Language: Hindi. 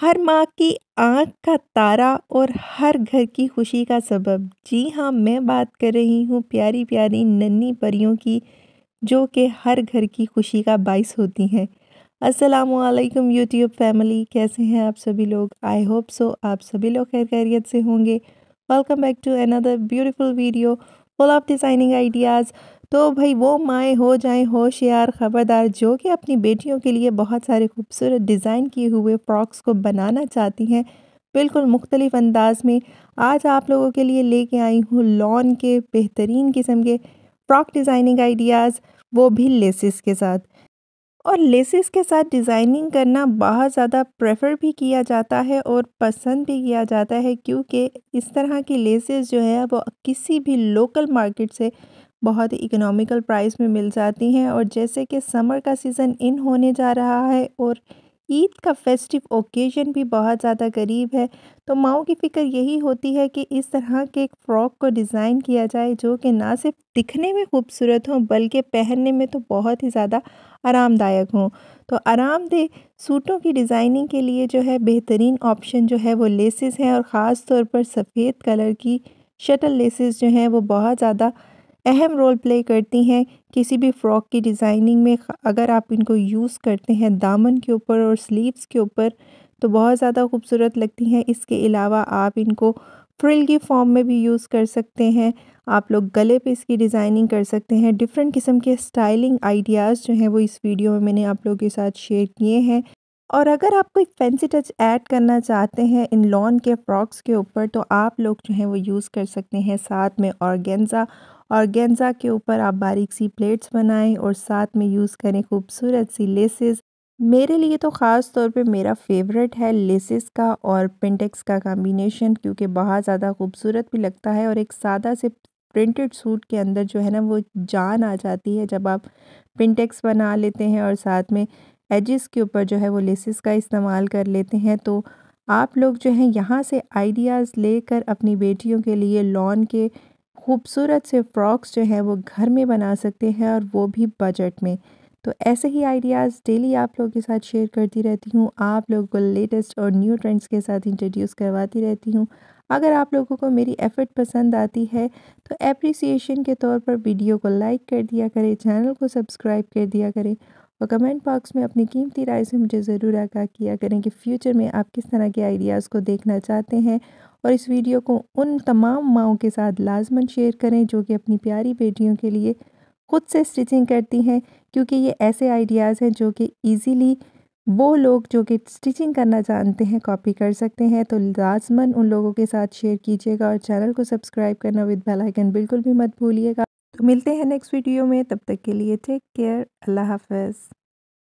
हर माँ की आँख का तारा और हर घर की खुशी का सबब जी हाँ मैं बात कर रही हूँ प्यारी प्यारी नन्ही परियों की जो कि हर घर की खुशी का बाइस होती हैं अस्सलाम वालेकुम यूट्यूब फैमिली कैसे हैं आप सभी लोग आई होप सो आप सभी लोग खैर खैरियत से होंगे welcome back to another beautiful video full of designing ideas तो भाई वो माएँ हो जाएं होशियार ख़बरदार जो कि अपनी बेटियों के लिए बहुत सारे खूबसूरत डिज़ाइन किए हुए फ़्रॉक्स को बनाना चाहती हैं बिल्कुल मुख्तलिफ अंदाज में आज आप लोगों के लिए लेके आई हूँ लॉन के बेहतरीन किस्म के फ़्रॉक डिज़ाइनिंग आइडियाज़ वो भी लेसिस के साथ और लेसिस के साथ डिज़ाइनिंग करना बहुत ज़्यादा प्रेफर भी किया जाता है और पसंद भी किया जाता है क्योंकि इस तरह की लेसिस जो है वो किसी भी लोकल मार्केट से बहुत ही इकोनॉमिकल प्राइस में मिल जाती हैं और जैसे कि समर का सीज़न इन होने जा रहा है और ईद का फेस्टिव ओकेजन भी बहुत ज़्यादा करीब है तो माओ की फ़िक्र यही होती है कि इस तरह के एक फ़्रॉक को डिज़ाइन किया जाए जो कि ना सिर्फ दिखने में खूबसूरत हो बल्कि पहनने में तो बहुत ही ज़्यादा आरामदायक हों तो आरामदेह सूटों की डिज़ाइनिंग के लिए जो है बेहतरीन ऑप्शन जो है वो लेसेस हैं और ख़ास तौर पर सफ़ेद कलर की शटल लेसेस जो हैं वो बहुत ज़्यादा अहम रोल प्ले करती हैं किसी भी फ़्रॉक की डिज़ाइनिंग में अगर आप इनको यूज़ करते हैं दामन के ऊपर और स्लीव्स के ऊपर तो बहुत ज़्यादा खूबसूरत लगती हैं इसके अलावा आप इनको फ्रिल की फॉर्म में भी यूज़ कर सकते हैं आप लोग गले पे इसकी डिज़ाइनिंग कर सकते हैं डिफरेंट किस्म के स्टाइलिंग आइडियाज़ जो हैं वो इस वीडियो में मैंने आप लोगों के साथ शेयर किए हैं और अगर आप कोई फैंसी टच ऐड करना चाहते हैं इन लॉन के फ्रॉक्स के ऊपर तो आप लोग जो हैं वो यूज़ कर सकते हैं साथ में औरगेंजा औरगेंजा के ऊपर आप बारीक सी प्लेट्स बनाएं और साथ में यूज़ करें खूबसूरत सी लेसेस मेरे लिए तो ख़ास तौर पे मेरा फेवरेट है लेसेस का और पेंटेक्स का कॉम्बिनेशन क्योंकि बहुत ज़्यादा खूबसूरत भी लगता है और एक सादा से प्रिंटेड सूट के अंदर जो है ना वो जान आ जाती है जब आप पिंटेक्स बना लेते हैं और साथ में एजिस के ऊपर जो है वो लेसिस का इस्तेमाल कर लेते हैं तो आप लोग जो हैं यहाँ से आइडियाज़ लेकर अपनी बेटियों के लिए लॉन के खूबसूरत से फ्रॉक्स जो हैं वो घर में बना सकते हैं और वो भी बजट में तो ऐसे ही आइडियाज़ डेली आप लोगों के साथ शेयर करती रहती हूँ आप लोगों को लेटेस्ट और न्यू ट्रेंड्स के साथ इंट्रोड्यूस करवाती रहती हूँ अगर आप लोगों को मेरी एफ़र्ट पसंद आती है तो एप्रिसिएशन के तौर पर वीडियो को लाइक कर दिया करें चैनल को सब्सक्राइब कर दिया करें और कमेंट बॉक्स में अपनी कीमती राय से मुझे ज़रूर आगाह किया करें कि फ़्यूचर में आप किस तरह के आइडियाज़ को देखना चाहते हैं और इस वीडियो को उन तमाम माओ के साथ लाजमन शेयर करें जो कि अपनी प्यारी बेटियों के लिए ख़ुद से स्टिचिंग करती हैं क्योंकि ये ऐसे आइडियाज़ हैं जो कि ईज़िली वो लोग जो कि स्टिचिंग करना जानते हैं कॉपी कर सकते हैं तो लाजमन उन लोगों के साथ शेयर कीजिएगा और चैनल को सब्सक्राइब करना विद बेल आइकन बिल्कुल भी मत भूलिएगा तो मिलते हैं नेक्स्ट वीडियो में तब तक के लिए टेक केयर अल्लाह हाफिज़